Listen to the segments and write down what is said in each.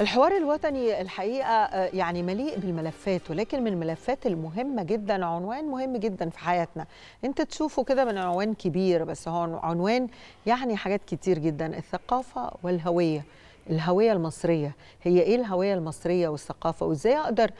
الحوار الوطني الحقيقه آه، يعني مليء بالملفات ولكن من الملفات المهمه جدا عنوان مهم جدا في حياتنا انت تشوفه كده من عنوان كبير بس هو عنوان يعني حاجات كتير جدا الثقافه والهويه الهويه المصريه هي ايه الهويه المصريه والثقافه وازاي اقدر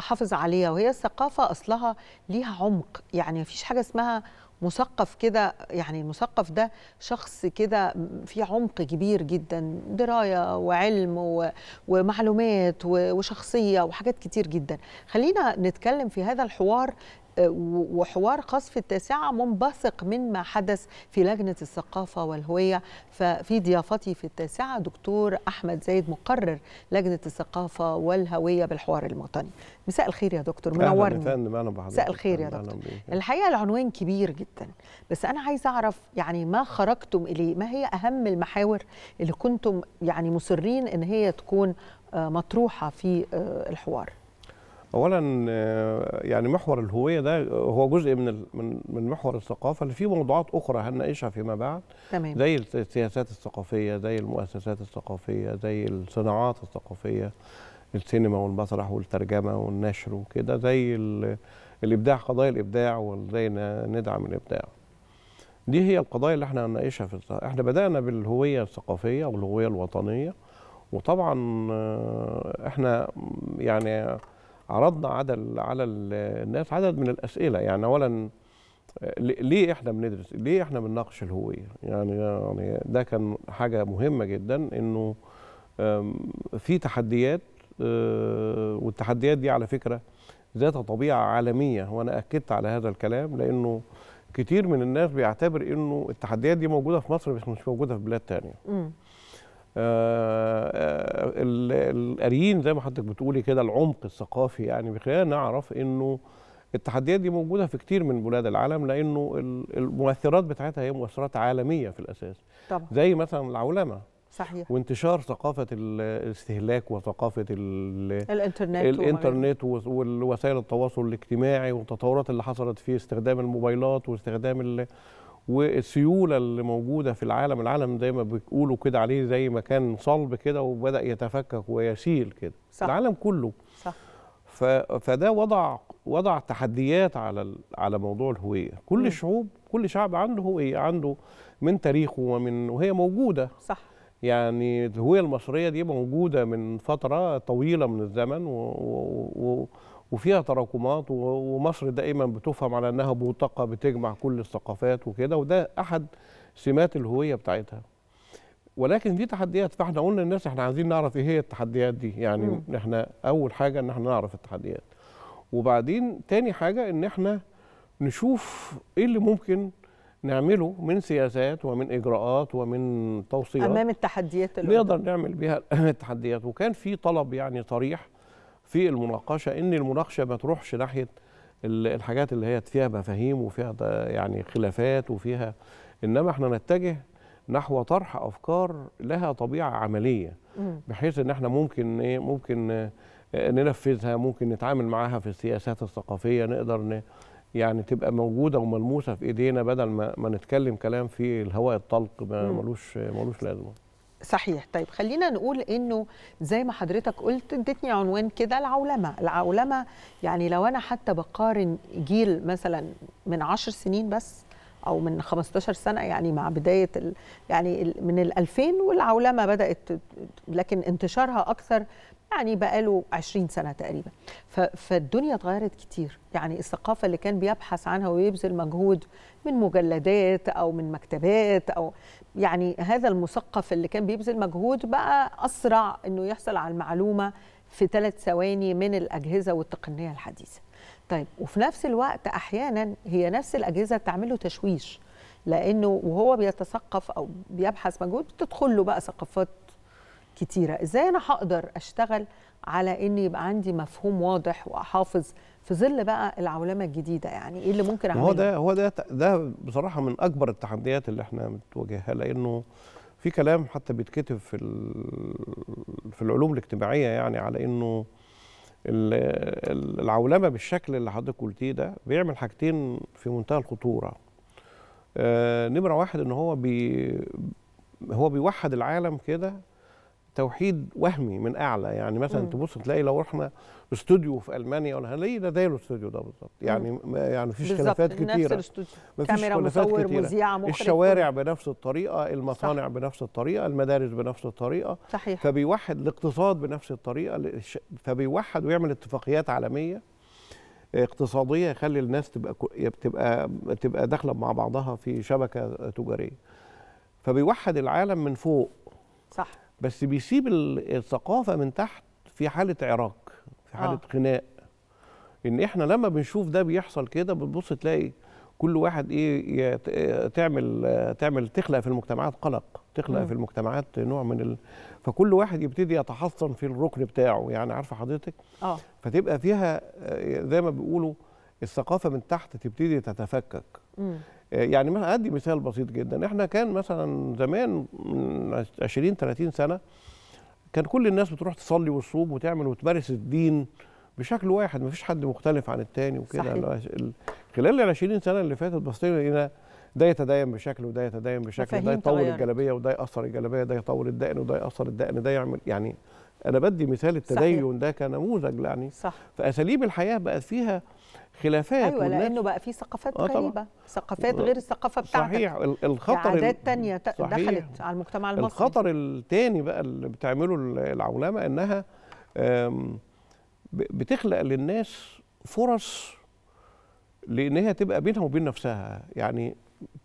احافظ عليها وهي الثقافه اصلها ليها عمق يعني مفيش حاجه اسمها مثقف كده يعني المثقف ده شخص كده في عمق كبير جدا درايه وعلم ومعلومات وشخصيه وحاجات كتير جدا خلينا نتكلم في هذا الحوار وحوار قصف التاسعة منبثق من ما حدث في لجنة الثقافة والهوية ففي ضيافتي في التاسعة دكتور أحمد زايد مقرر لجنة الثقافة والهوية بالحوار الوطني مساء الخير يا دكتور منورنا مساء الخير يا دكتور الحقيقة العنوان كبير جدا بس أنا عايزة أعرف يعني ما خرجتم إليه ما هي أهم المحاور اللي كنتم يعني مصرين إن هي تكون آه، مطروحة في آه، الحوار اولا آه، يعني محور الهويه ده آه، هو جزء من من محور الثقافه اللي فيه موضوعات اخرى هنناقشها فيما بعد تمام. زي السياسات الثقافيه زي المؤسسات الثقافيه زي الصناعات الثقافيه السينما والمسرح والترجمه والنشر وكده زي الابداع قضايا الابداع وازاي ندعم الابداع دي هي القضايا اللي احنا هنناقشها في الثقافة. احنا بدانا بالهويه الثقافيه والهويه الوطنيه وطبعا آه، احنا يعني عرضنا على ال على الناس عدد من الاسئله يعني اولا ليه احنا بندرس ليه احنا بنناقش الهويه يعني يعني ده كان حاجه مهمه جدا انه في تحديات آه، والتحديات دي على فكره ذات طبيعه عالميه وانا اكدت على هذا الكلام لانه كتير من الناس بيعتبر انه التحديات دي موجوده في مصر بس مش موجوده في بلاد ثانيه آه، آه، القاريين زي ما حضرتك بتقولي كده العمق الثقافي يعني بخلالنا نعرف انه التحديات دي موجوده في كتير من بلاد العالم لانه المؤثرات بتاعتها هي مؤثرات عالميه في الاساس طبعا. زي مثلا العولمه صحيح وانتشار ثقافه الاستهلاك وثقافه الانترنت الانترنت ووسائل التواصل الاجتماعي والتطورات اللي حصلت في استخدام الموبايلات واستخدام والسيوله اللي موجوده في العالم العالم زي ما بيقولوا كده عليه زي ما كان صلب كده وبدا يتفكك ويسيل كده صح. العالم كله صح. فده وضع وضع تحديات على على موضوع الهويه كل م. شعوب كل شعب عنده هويه عنده من تاريخه ومن وهي موجوده صح يعني الهويه المصريه دي موجوده من فتره طويله من الزمن و... و... و... وفيها تراكمات ومصر دائما بتفهم على انها بوتقه بتجمع كل الثقافات وكده وده احد سمات الهويه بتاعتها ولكن دي تحديات فاحنا قلنا للناس احنا عايزين نعرف ايه هي التحديات دي يعني م. احنا اول حاجه ان احنا نعرف التحديات وبعدين تاني حاجه ان احنا نشوف ايه اللي ممكن نعمله من سياسات ومن اجراءات ومن توصيات امام التحديات اللي نقدر نعمل بيها التحديات وكان في طلب يعني صريح في المناقشه ان المناقشه ما تروحش ناحيه الحاجات اللي هي فيها مفاهيم وفيها يعني خلافات وفيها انما احنا نتجه نحو طرح افكار لها طبيعه عمليه بحيث ان احنا ممكن ايه ممكن إيه، ننفذها ممكن نتعامل معاها في السياسات الثقافيه نقدر يعني تبقى موجوده وملموسه في ايدينا بدل ما, ما نتكلم كلام في الهواء الطلق ملوش ملوش لازمه صحيح طيب خلينا نقول انه زي ما حضرتك قلت اديتني عنوان كده العولمه العولمه يعني لو انا حتى بقارن جيل مثلا من عشر سنين بس او من 15 سنه يعني مع بدايه ال يعني من ال 2000 والعولمه بدات لكن انتشارها اكثر يعني بقاله 20 سنه تقريبا فالدنيا اتغيرت كتير يعني الثقافه اللي كان بيبحث عنها ويبذل مجهود من مجلدات او من مكتبات او يعني هذا المثقف اللي كان بيبذل مجهود بقى اسرع انه يحصل على المعلومه في ثلاث ثواني من الاجهزه والتقنيه الحديثه طيب وفي نفس الوقت احيانا هي نفس الاجهزه تعمله تشويش لانه وهو بيتثقف او بيبحث مجهود بتدخل له بقى ثقافات كتيره ازاي انا هقدر اشتغل على ان يبقى عندي مفهوم واضح واحافظ في ظل بقى العولمه الجديده يعني ايه اللي ممكن اعمله هو ده هو ده ده بصراحه من اكبر التحديات اللي احنا بنتواجهها لانه في كلام حتى بيتكتب في في العلوم الاجتماعيه يعني على انه العولمه بالشكل اللي حضرتك قلتيه ده بيعمل حاجتين في منتهى الخطوره آه نمره واحد ان هو بي هو بيوحد العالم كده توحيد وهمي من اعلى يعني مثلا تبص تلاقي لو رحنا استوديو في المانيا ولا هنلاقي ده زي الاستوديو ده بالظبط يعني ما يعني مفيش خلافات كتيره نفس الاستوديو كاميرا مصور مذيع مخرج الشوارع بنفس الطريقه المصانع صح. بنفس الطريقه المدارس بنفس الطريقه صحيح فبيوحد الاقتصاد بنفس الطريقه فبيوحد ويعمل اتفاقيات عالميه آه، اقتصاديه يخلي الناس تبقى تبقى تبقى داخله مع بعضها في شبكه تجاريه فبيوحد العالم من فوق صح بس بيسيب الثقافه من تحت في حاله عراك في حاله آه. خناق ان احنا لما بنشوف ده بيحصل كده بتبص تلاقي كل واحد ايه تعمل تعمل تخلق في المجتمعات قلق تخلق م. في المجتمعات نوع من ال... فكل واحد يبتدي يتحصن في الركن بتاعه يعني عارفه حضرتك اه فتبقى فيها آه، زي ما بيقولوا الثقافه من تحت تبتدي تتفكك م. يعني مثلا ادي مثال بسيط جدا احنا كان مثلا زمان من 20 30 سنه كان كل الناس بتروح تصلي وتصوم وتعمل وتمارس الدين بشكل واحد مفيش حد مختلف عن التاني وكده خلال ال 20 سنه اللي فاتت بصينا لقينا ده يتدين بشكل وده يتدين بشكل ده يطول طيب. الجلابيه وده يقصر الجلابيه ده يطول الدقن وده يقصر الدقن ده يعمل يعني انا بدي مثال التدين صحيح. ده كنموذج يعني صح. فاساليب الحياه بقت فيها خلافات ايوه لانه بقى في ثقافات آه غريبه ثقافات غير الثقافه بتاعتك صحيح الخطر يعني عادات تانية دخلت على المجتمع المصري الخطر الثاني بقى اللي بتعمله العولمه انها بتخلق للناس فرص لان هي تبقى بينها وبين نفسها يعني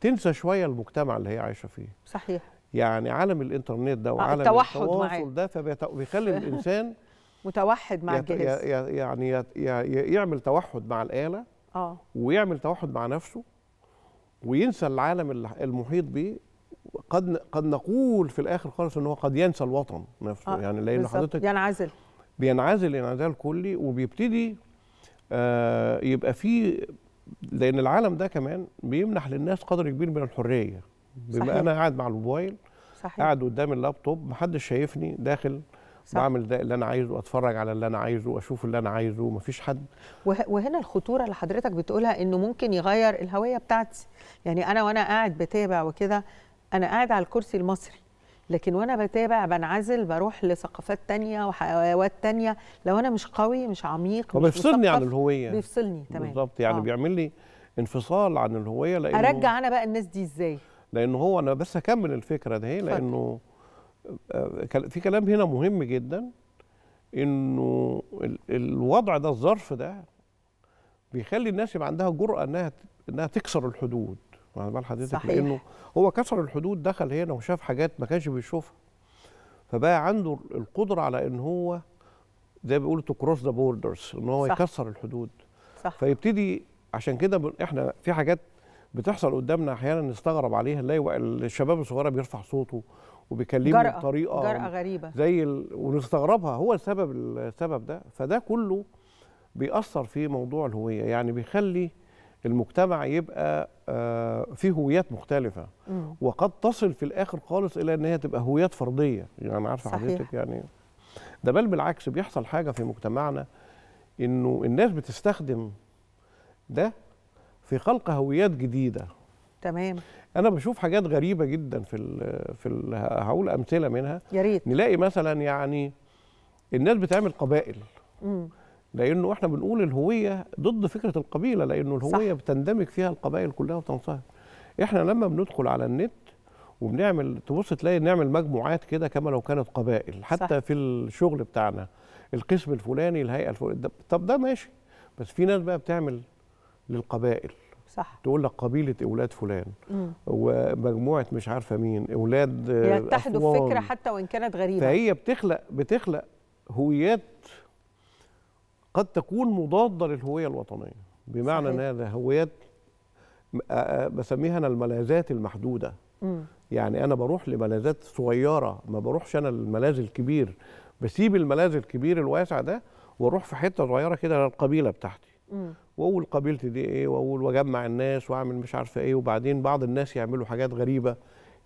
تنسى شويه المجتمع اللي هي عايشه فيه صحيح يعني عالم الانترنت ده آه، وعالم التواصل معي. ده فبيخلي الانسان متوحد مع الجهاز يعني يعمل توحد مع الاله اه ويعمل توحد مع نفسه وينسى العالم المحيط به قد قد نقول في الاخر خالص ان هو قد ينسى الوطن نفسه آه يعني لان حضرتك ينعزل بينعزل انعزال كلي وبيبتدي آه يبقى فيه لان العالم ده كمان بيمنح للناس قدر كبير من الحريه بما صحيح. انا قاعد مع الموبايل صحيح. قاعد قدام اللابتوب محدش شايفني داخل صح. بعمل ده اللي انا عايزه اتفرج على اللي انا عايزه واشوف اللي انا عايزه مفيش حد وهنا الخطوره اللي حضرتك بتقولها انه ممكن يغير الهويه بتاعتي يعني انا وانا قاعد بتابع وكده انا قاعد على الكرسي المصري لكن وانا بتابع بنعزل بروح لثقافات تانية وحيوات تانية لو انا مش قوي مش عميق مش بيفصلني عن الهويه بيفصلني تمام بالظبط يعني آه. بيعمل لي انفصال عن الهويه لانه ارجع انا بقى الناس دي ازاي لانه هو انا بس اكمل الفكره دهي لانه في كلام هنا مهم جدا انه الوضع ده الظرف ده بيخلي الناس يبقى عندها جرأة انها انها تكسر الحدود مع بال حضرتك لانه هو كسر الحدود دخل هنا وشاف حاجات ما كانش بيشوفها فبقى عنده القدرة على ان هو زي بيقولوا تو كروس ذا بوردرز ان هو صح. يكسر الحدود صح. فيبتدي عشان كده احنا في حاجات بتحصل قدامنا احيانا نستغرب عليها نلاقي الشباب الصغيره بيرفع صوته وبيكلمه جرأة بطريقه جرأة غريبه زي ال... ونستغربها هو السبب السبب ده فده كله بيأثر في موضوع الهويه يعني بيخلي المجتمع يبقى آه، فيه هويات مختلفة م. وقد تصل في الآخر خالص إلى أن هي تبقى هويات فردية يعني عارفة حضرتك يعني ده بل بالعكس بيحصل حاجة في مجتمعنا إنه الناس بتستخدم ده في خلق هويات جديدة تمام انا بشوف حاجات غريبه جدا في الـ في الـ هقول امثله منها يا ريت نلاقي مثلا يعني الناس بتعمل قبائل امم لانه احنا بنقول الهويه ضد فكره القبيله لانه الهويه صح. بتندمج فيها القبائل كلها وتنصهر احنا لما بندخل على النت وبنعمل تبص تلاقي نعمل مجموعات كده كما لو كانت قبائل حتى صح. في الشغل بتاعنا القسم الفلاني الهيئه الفلانيه طب ده ماشي بس في ناس بقى بتعمل للقبائل صح تقول لك قبيله اولاد فلان ومجموعه مش عارفه مين اولاد آه، يتحدوا في فكره حتى وان كانت غريبه فهي بتخلق بتخلق هويات قد تكون مضاده للهويه الوطنيه بمعنى ان هذا هويات آه، آه، بسميها انا الملاذات المحدوده مم. يعني انا بروح لملاذات صغيره ما بروحش انا الملاذ الكبير بسيب الملاذ الكبير الواسع ده واروح في حته صغيره كده للقبيله بتاعتي مم. واقول قبيلتي دي ايه واقول واجمع الناس واعمل مش عارفه ايه وبعدين بعض الناس يعملوا حاجات غريبه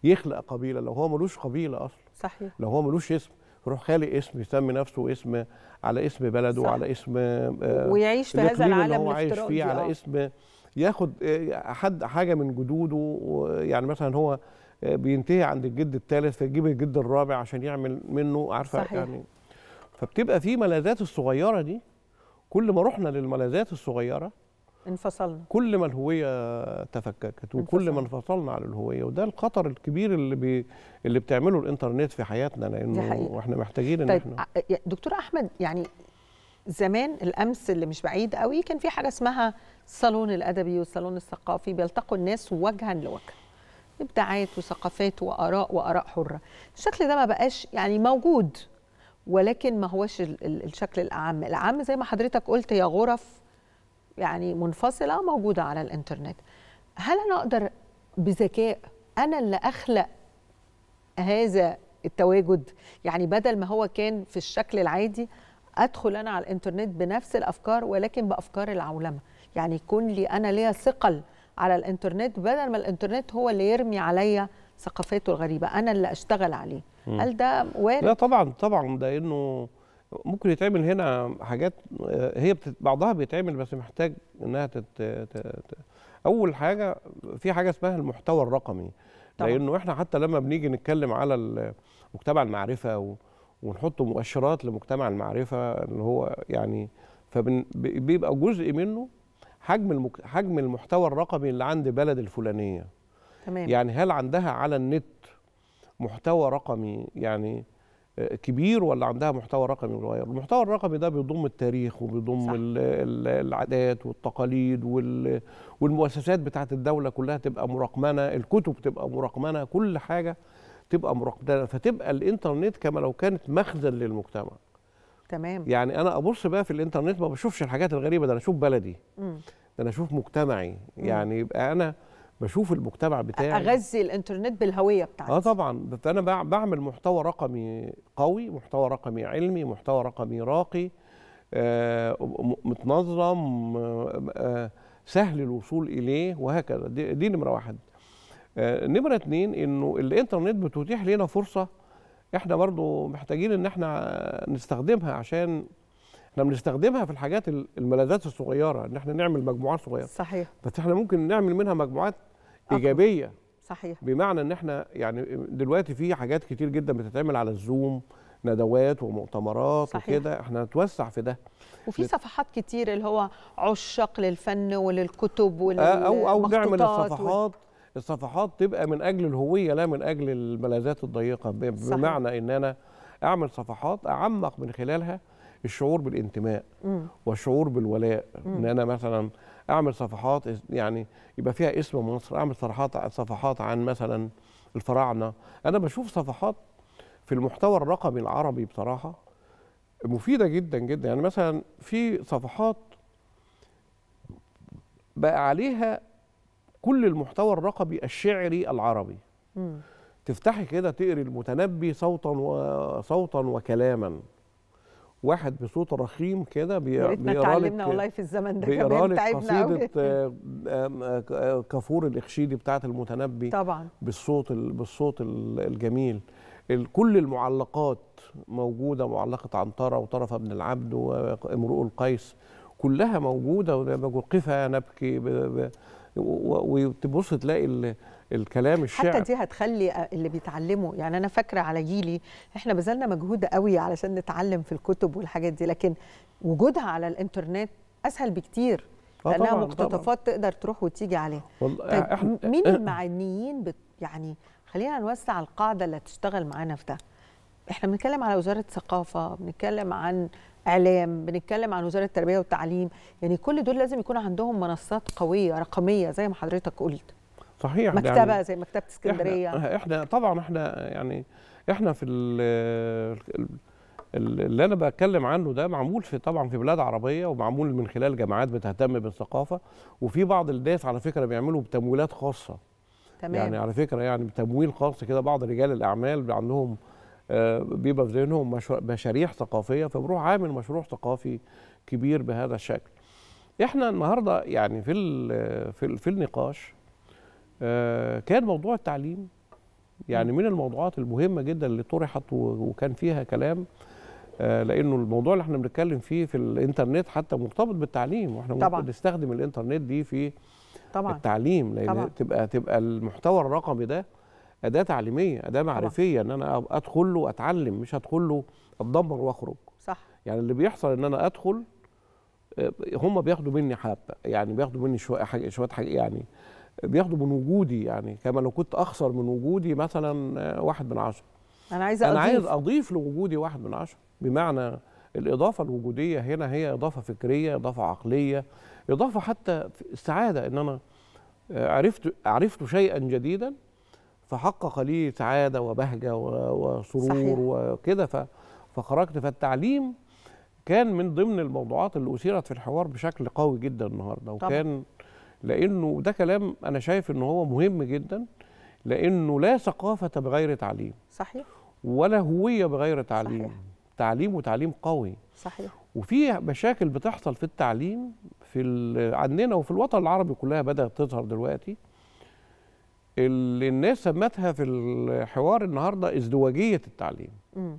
يخلق قبيله لو هو ملوش قبيله اصلا صحيح لو هو ملوش اسم يروح خالق اسم يسمي نفسه اسم على اسم بلده صح. على اسم آه ويعيش في هذا العالم اللي هو عايش فيه على آه. اسم ياخد آه، حد حاجه من جدوده يعني مثلا هو آه، بينتهي عند الجد الثالث فيجيب الجد الرابع عشان يعمل منه عارفه صحيح. يعني فبتبقى في ملاذات الصغيره دي كل ما رحنا للملاذات الصغيره انفصلنا كل ما الهويه تفككت وكل ما انفصلنا عن الهويه وده الخطر الكبير اللي بي اللي بتعمله الانترنت في حياتنا لانه واحنا محتاجين ان طيب احنا دكتور احمد يعني زمان الامس اللي مش بعيد قوي كان في حاجه اسمها الصالون الادبي والصالون الثقافي بيلتقوا الناس وجها لوجه ابداعات وثقافات واراء واراء حره الشكل ده ما بقاش يعني موجود ولكن ما هوش الشكل الاعم الاعم زي ما حضرتك قلت هي غرف يعني منفصله موجوده على الانترنت هل انا اقدر بذكاء انا اللي اخلق هذا التواجد يعني بدل ما هو كان في الشكل العادي ادخل انا على الانترنت بنفس الافكار ولكن بافكار العولمه يعني يكون لي انا ليا ثقل على الانترنت بدل ما الانترنت هو اللي يرمي عليا ثقافاته الغريبه انا اللي اشتغل عليه هل ده وارد لا طبعا طبعا ده انه ممكن يتعمل هنا حاجات آه، هي بتت... بعضها بيتعمل بس محتاج انها تت... تت... اول حاجه في حاجه اسمها المحتوى الرقمي طبعا. لانه احنا حتى لما بنيجي نتكلم على مجتمع المعرفه و... ونحط مؤشرات لمجتمع المعرفه اللي هو يعني فبيبقى فبن... جزء منه حجم المك... حجم المحتوى الرقمي اللي عند بلد الفلانيه تمام. يعني هل عندها على النت محتوى رقمي يعني آه، كبير ولا عندها محتوى رقمي صغير المحتوى الرقمي ده بيضم التاريخ وبيضم العادات والتقاليد وال والمؤسسات بتاعت الدولة كلها تبقى مرقمنه الكتب تبقى مرقمنه كل حاجة تبقى مرقمنه فتبقى الإنترنت كما لو كانت مخزن للمجتمع تمام يعني أنا أبص بقى في الإنترنت ما بشوفش الحاجات الغريبة ده أنا أشوف بلدي ده أنا أشوف مجتمعي يعني يبقى أنا بشوف المجتمع بتاعي اغذي الانترنت بالهويه بتاعتي اه طبعا انا بعمل محتوى رقمي قوي محتوى رقمي علمي محتوى رقمي راقي آه، متنظم آه، آه، سهل الوصول اليه وهكذا دي, نمره واحد نمره اتنين انه الانترنت بتتيح لنا فرصه احنا برضو محتاجين ان احنا نستخدمها عشان احنا بنستخدمها في الحاجات الملاذات الصغيره ان احنا نعمل مجموعات صغيره صحيح بس احنا ممكن نعمل منها مجموعات ايجابيه صحيح بمعنى ان احنا يعني دلوقتي في حاجات كتير جدا بتتعمل على الزوم ندوات ومؤتمرات وكده احنا نتوسع في ده وفي صفحات كتير اللي هو عشاق للفن وللكتب وللمخطوطات او او نعمل الصفحات وال... الصفحات تبقى من اجل الهويه لا من اجل الملاذات الضيقه بمعنى صحيح. ان انا اعمل صفحات اعمق من خلالها الشعور بالانتماء والشعور بالولاء ان انا مثلا اعمل صفحات يعني يبقى فيها اسم مصر اعمل صفحات صفحات عن مثلا الفراعنه انا بشوف صفحات في المحتوى الرقمي العربي بصراحه مفيده جدا جدا يعني مثلا في صفحات بقى عليها كل المحتوى الرقمي الشعري العربي م. تفتحي كده تقري المتنبي صوتا وصوتا وكلاما واحد بصوت رخيم كده بيقرا لك اتعلمنا والله في الزمن ده بيقرا لك قصيده آه، آه، آه، كافور الاخشيدي بتاعه المتنبي طبعا بالصوت بالصوت الجميل كل المعلقات موجوده معلقه عنتره وطرف ابن العبد وامرؤ القيس كلها موجوده وقفها نبكي وتبص تلاقي الكلام الشعر حتى دي هتخلي آه، اللي بيتعلموا يعني انا فاكره على جيلي احنا بذلنا مجهود قوي علشان نتعلم في الكتب والحاجات دي لكن وجودها على الانترنت اسهل بكتير آه، لانها طبعًا مقتطفات طبعًا. تقدر تروح وتيجي عليها طيب آه، احنا مين المعنيين بت يعني خلينا نوسع القاعده اللي هتشتغل معانا في ده احنا بنتكلم على وزاره الثقافه بنتكلم عن اعلام بنتكلم عن وزاره التربيه والتعليم يعني كل دول لازم يكون عندهم منصات قويه رقميه زي ما حضرتك قلت صحيح مكتبه يعني زي مكتبه اسكندريه احنا, احنا طبعا احنا يعني احنا في اللي انا بتكلم عنه ده معمول في طبعا في بلاد عربيه ومعمول من خلال جامعات بتهتم بالثقافه وفي بعض الناس على فكره بيعملوا بتمويلات خاصه تمام يعني على فكره يعني بتمويل خاص كده بعض رجال الاعمال عندهم آه، بيبقى في ذهنهم مشاريع ثقافيه فبروح عامل مشروع ثقافي كبير بهذا الشكل احنا النهارده يعني في في, في النقاش آه، كان موضوع التعليم يعني من الموضوعات المهمه جدا اللي طرحت وكان فيها كلام آه، لانه الموضوع اللي احنا بنتكلم فيه في الانترنت حتى مرتبط بالتعليم واحنا طبعا. ممكن نستخدم الانترنت دي في طبعا. التعليم لان طبعا. تبقى تبقى المحتوى الرقمي ده اداه تعليميه اداه معرفيه طبعا. ان انا ادخل له اتعلم مش هدخل له اتدمر واخرج صح يعني اللي بيحصل ان انا ادخل آه، هم بياخدوا مني حبه يعني بياخدوا مني شويه حاجه شويه حاجه يعني بياخدوا من وجودي يعني كما لو كنت اخسر من وجودي مثلا آه، واحد من عشره انا عايز اضيف انا عايز اضيف لوجودي واحد من عشره بمعنى الاضافه الوجوديه هنا هي اضافه فكريه اضافه عقليه اضافه حتى سعاده ان انا آه، عرفت عرفت شيئا جديدا فحقق لي سعاده وبهجه وسرور وكده فخرجت فالتعليم كان من ضمن الموضوعات اللي اثيرت في الحوار بشكل قوي جدا النهارده وكان طبعا. لانه ده كلام انا شايف ان هو مهم جدا لانه لا ثقافه بغير تعليم صحيح ولا هويه بغير تعليم صحيح. تعليم وتعليم قوي صحيح وفي مشاكل بتحصل في التعليم في عندنا وفي الوطن العربي كلها بدات تظهر دلوقتي اللي الناس سمتها في الحوار النهارده ازدواجيه التعليم م.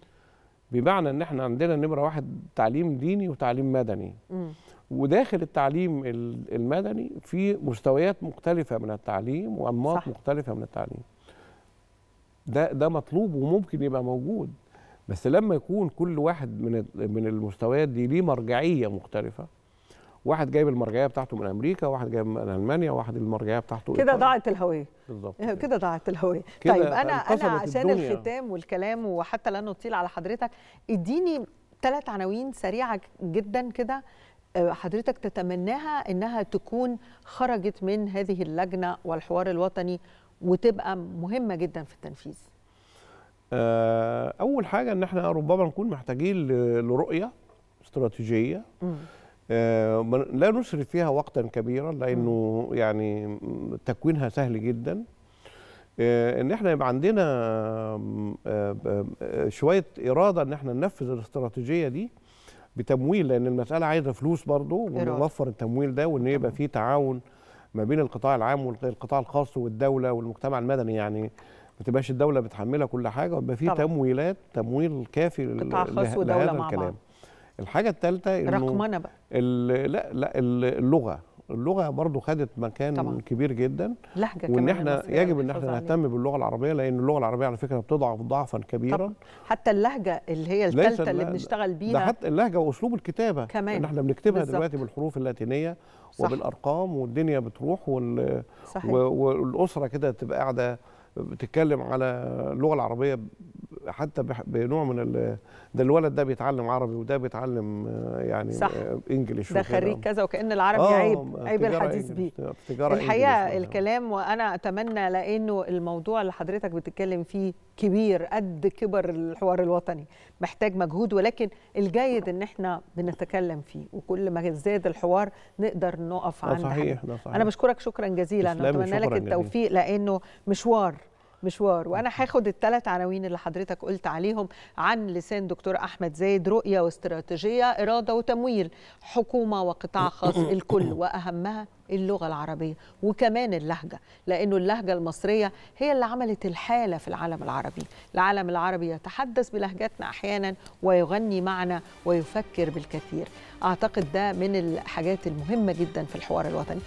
بمعنى ان احنا عندنا نمره واحد تعليم ديني وتعليم مدني م. وداخل التعليم المدني في مستويات مختلفه من التعليم وانماط مختلفه من التعليم ده ده مطلوب وممكن يبقى موجود بس لما يكون كل واحد من من المستويات دي ليه مرجعيه مختلفه واحد جايب المرجعيه بتاعته من امريكا واحد جايب من المانيا واحد المرجعيه بتاعته كده ضاعت الهويه بالظبط كده ضاعت الهويه طيب انا انا عشان الدنيا. الختام والكلام وحتى لا نطيل على حضرتك اديني ثلاث عناوين سريعه جدا كده آه، حضرتك تتمناها انها تكون خرجت من هذه اللجنه والحوار الوطني وتبقى مهمه جدا في التنفيذ آه، اول حاجه ان احنا ربما نكون محتاجين لرؤيه استراتيجيه آه، لا نسرف فيها وقتا كبيرا لانه يعني تكوينها سهل جدا ان احنا يبقى عندنا شويه اراده ان احنا ننفذ الاستراتيجيه دي بتمويل لان المساله عايزه فلوس برضه ونوفر التمويل ده وان يبقى في تعاون ما بين القطاع العام والقطاع الخاص والدوله والمجتمع المدني يعني ما تبقاش الدوله بتحملها كل حاجه ويبقى في تمويلات تمويل كافي لهذا الكلام الحاجه الثالثه انه رقمنه بقى لا لا اللغه اللغه برضو خدت مكان طبعا. كبير جدا لهجه وان احنا يجب ان احنا نهتم باللغه العربيه لان اللغه العربيه على فكره بتضعف ضعفا كبيرا طبعا. حتى اللهجه اللي هي الثالثه اللي بنشتغل بيها ده حتى اللهجه واسلوب الكتابه كمان ان احنا بنكتبها بالزبط. دلوقتي بالحروف اللاتينيه وبالارقام والدنيا بتروح وال... صحيح. والاسره كده تبقى قاعده بتتكلم على اللغه العربيه حتى بنوع من ده الولد ده بيتعلم عربي وده بيتعلم آه، يعني صح. آه، انجليش ده خريج كذا وكان العربي آه عيب آه، عيب الحديث بيه الحقيقه الكلام وانا اتمنى لانه الموضوع اللي حضرتك بتتكلم فيه كبير قد كبر الحوار الوطني محتاج مجهود ولكن الجيد ان احنا بنتكلم فيه وكل ما زاد الحوار نقدر نقف عنده صحيح. صحيح. انا بشكرك شكرا جزيلا اتمنى لك التوفيق لانه مشوار مشوار وانا هاخد الثلاث عناوين اللي حضرتك قلت عليهم عن لسان دكتور احمد زايد رؤيه واستراتيجيه اراده وتمويل حكومه وقطاع خاص الكل واهمها اللغه العربيه وكمان اللهجه لانه اللهجه المصريه هي اللي عملت الحاله في العالم العربي العالم العربي يتحدث بلهجتنا احيانا ويغني معنا ويفكر بالكثير اعتقد ده من الحاجات المهمه جدا في الحوار الوطني